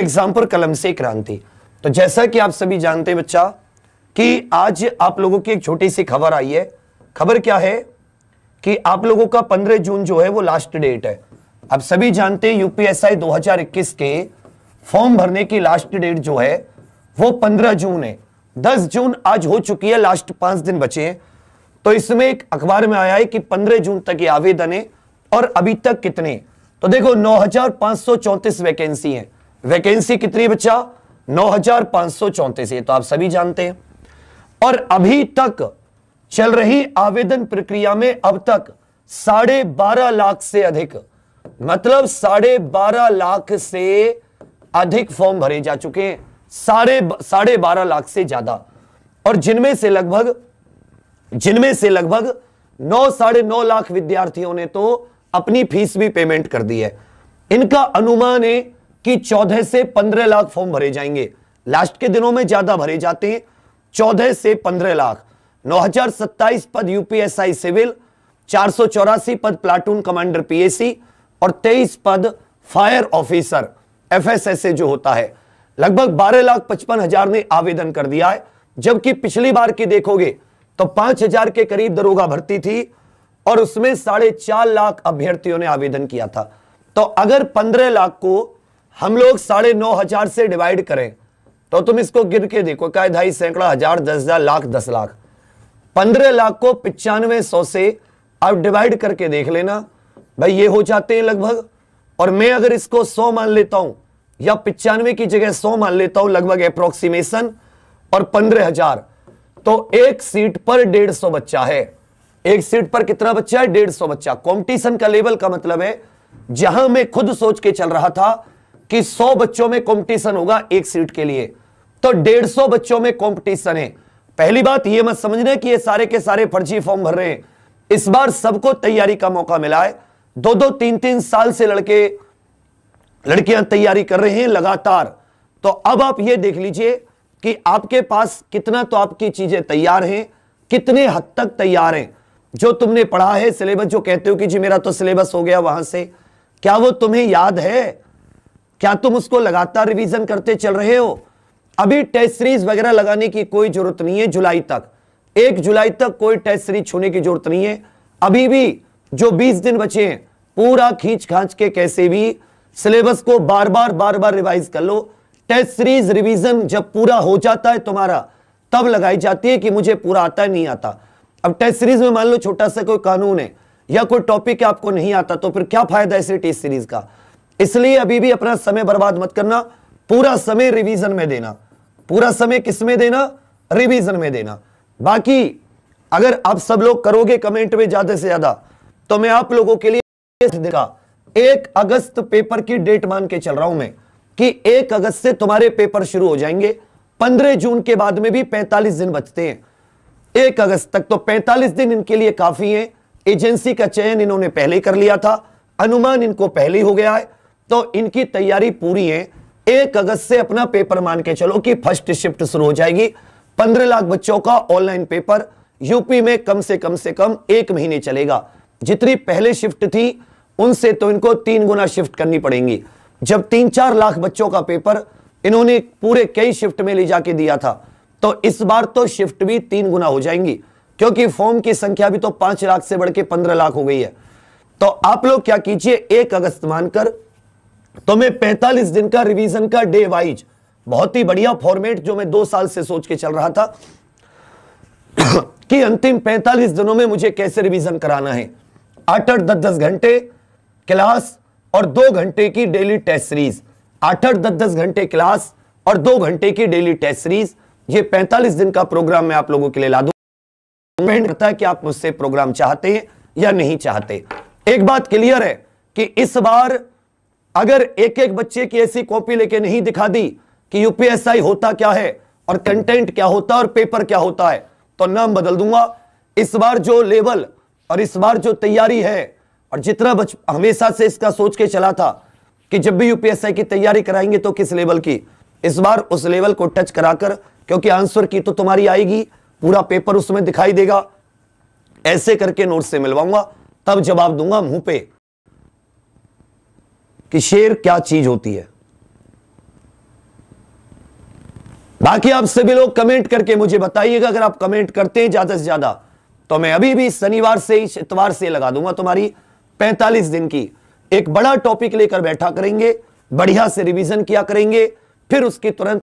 example कलम से क्रांति तो जैसा कि आप सभी जानते हैं बच्चा कि आज आप लोगों की एक छोटी सी खबर आई है खबर क्या है कि आप लोगों का 15 जून जो है वो लास्ट डेट है आप सभी जानते हैं यूपीएसआई 2021 के फॉर्म भरने की लास्ट डेट जो है वो 15 जून है 10 जून आज हो चुकी है लास्ट पांच दिन बचे हैं तो इसमें एक अखबार में आया है कि 15 जून तक ये आवेदन है और अभी तक कितने तो देखो नौ वैकेंसी है वैकेंसी कितनी बच्चा नौ हजार पांच सौ चौंतीस ये तो आप सभी जानते हैं और अभी तक चल रही आवेदन प्रक्रिया में अब तक साढ़े बारह लाख से अधिक मतलब साढ़े बारह लाख से अधिक फॉर्म भरे जा चुके हैं साढ़े साढ़े बारह लाख से ज्यादा और जिनमें से लगभग जिनमें से लगभग नौ साढ़े नौ लाख विद्यार्थियों ने तो अपनी फीस भी पेमेंट कर दी है इनका अनुमान है कि चौदह से पंद्रह लाख फॉर्म भरे जाएंगे लास्ट के दिनों में ज्यादा भरे जाते हैं चौदह से पंद्रह लाख 9027 पद यूपीएसआई सिविल चार पद प्लाटून कमांडर पीएसी और 23 पद फायर ऑफिसर एफएसएसए जो होता है लगभग बारह लाख पचपन हजार ने आवेदन कर दिया है जबकि पिछली बार की देखोगे तो पांच हजार के करीब दरोगा भर्ती थी और उसमें साढ़े चार लाख अभ्यर्थियों ने आवेदन किया था तो अगर पंद्रह लाख को हम लोग साढ़े नौ हजार से डिवाइड करें तो तुम इसको गिर के देखो क्या ढाई सैकड़ा हजार दस हजार लाख दस लाख पंद्रह लाख को पिचानवे सौ से आप डिवाइड करके देख लेना भाई ये हो जाते हैं लगभग और मैं अगर इसको सौ मान लेता हूं या पिचानवे की जगह सौ मान लेता हूं लगभग अप्रोक्सीमेशन और पंद्रह हजार तो एक सीट पर डेढ़ सौ बच्चा है एक सीट पर कितना बच्चा है डेढ़ सौ बच्चा कॉम्पिटिशन का लेवल का मतलब है जहां मैं खुद सोच के चल रहा था कि 100 बच्चों में कंपटीशन होगा एक सीट के लिए तो 150 बच्चों में कंपटीशन है पहली बात यह मत समझना कि ये सारे के सारे फर्जी फॉर्म भर रहे हैं इस बार सबको तैयारी का मौका मिला है दो दो तीन तीन साल से लड़के लड़कियां तैयारी कर रहे हैं लगातार तो अब आप यह देख लीजिए कि आपके पास कितना तो आपकी चीजें तैयार हैं कितने हद तक तैयार हैं जो तुमने पढ़ा है सिलेबस जो कहते हो कि जी मेरा तो सिलेबस हो गया वहां से क्या वो तुम्हें याद है क्या तुम उसको लगातार रिवीजन करते चल रहे हो अभी टेस्ट सीरीज वगैरह लगाने की कोई जरूरत नहीं है जुलाई तक एक जुलाई तक कोई टेस्ट सीरीज छूने की जरूरत नहीं है अभी भी जो 20 दिन बचे हैं पूरा खींच खांच के कैसे भी सिलेबस को बार बार बार बार रिवाइज कर लो टेस्ट सीरीज रिवीजन जब पूरा हो जाता है तुम्हारा तब लगाई जाती है कि मुझे पूरा आता है नहीं आता अब टेस्ट सीरीज में मान लो छोटा सा कोई कानून है या कोई टॉपिक आपको नहीं आता तो फिर क्या फायदा इसे टेस्ट सीरीज का इसलिए अभी भी अपना समय बर्बाद मत करना पूरा समय रिवीजन में देना पूरा समय किस में देना रिवीजन में देना बाकी अगर आप सब लोग करोगे कमेंट में ज्यादा से ज्यादा तो मैं आप लोगों के लिए देखा एक अगस्त पेपर की डेट मान के चल रहा हूं मैं कि एक अगस्त से तुम्हारे पेपर शुरू हो जाएंगे पंद्रह जून के बाद में भी पैंतालीस दिन बचते हैं एक अगस्त तक तो पैंतालीस दिन इनके लिए काफी है एजेंसी का चयन इन्होंने पहले कर लिया था अनुमान इनको पहले हो गया है तो इनकी तैयारी पूरी है एक अगस्त से अपना पेपर मान के चलो कि फर्स्ट शिफ्ट शुरू हो जाएगी पंद्रह लाख बच्चों का ऑनलाइन पेपर यूपी में कम से कम से कम एक महीने चलेगा जितनी पहले शिफ्ट थी उनसे तो इनको तीन गुना शिफ्ट करनी पड़ेगी जब तीन चार लाख बच्चों का पेपर इन्होंने पूरे कई शिफ्ट में ले जाके दिया था तो इस बार तो शिफ्ट भी तीन गुना हो जाएंगी क्योंकि फॉर्म की संख्या भी तो पांच लाख से बढ़ के पंद्रह लाख हो गई है तो आप लोग क्या कीजिए एक अगस्त मानकर तो मैं पैंतालीस दिन का रिवीजन का डे वाइज बहुत ही बढ़िया फॉर्मेट जो मैं दो साल से सोच के चल रहा था कि अंतिम 45 दिनों में मुझे कैसे रिवीजन कराना है आठ आठ दस दस घंटे क्लास और दो घंटे की डेली टेस्ट सीरीज आठ आठ दस दस घंटे क्लास और दो घंटे की डेली टेस्ट सीरीज ये 45 दिन का प्रोग्राम मैं आप लोगों के लिए ला दूँ करता है कि आप मुझसे प्रोग्राम चाहते हैं या नहीं चाहते एक बात क्लियर है कि इस बार अगर एक एक बच्चे की ऐसी कॉपी लेके नहीं दिखा दी कि यूपीएसआई होता क्या है और कंटेंट क्या होता है और पेपर क्या होता है तो नाम बदल दूंगा इस बार जो लेवल और इस बार जो तैयारी है और जितना बच हमेशा से इसका सोच के चला था कि जब भी यूपीएसआई की तैयारी कराएंगे तो किस लेवल की इस बार उस लेवल को टच कराकर क्योंकि आंसर की तो तुम्हारी आएगी पूरा पेपर उसमें दिखाई देगा ऐसे करके नोट से मिलवाऊंगा तब जवाब दूंगा मुंह पे कि शेर क्या चीज होती है बाकी आप सभी लोग कमेंट करके मुझे बताइएगा अगर आप कमेंट करते हैं ज्यादा से ज्यादा तो मैं अभी भी शनिवार से ही इतवार से लगा दूंगा तुम्हारी 45 दिन की एक बड़ा टॉपिक लेकर बैठा करेंगे बढ़िया से रिवीजन किया करेंगे फिर उसके तुरंत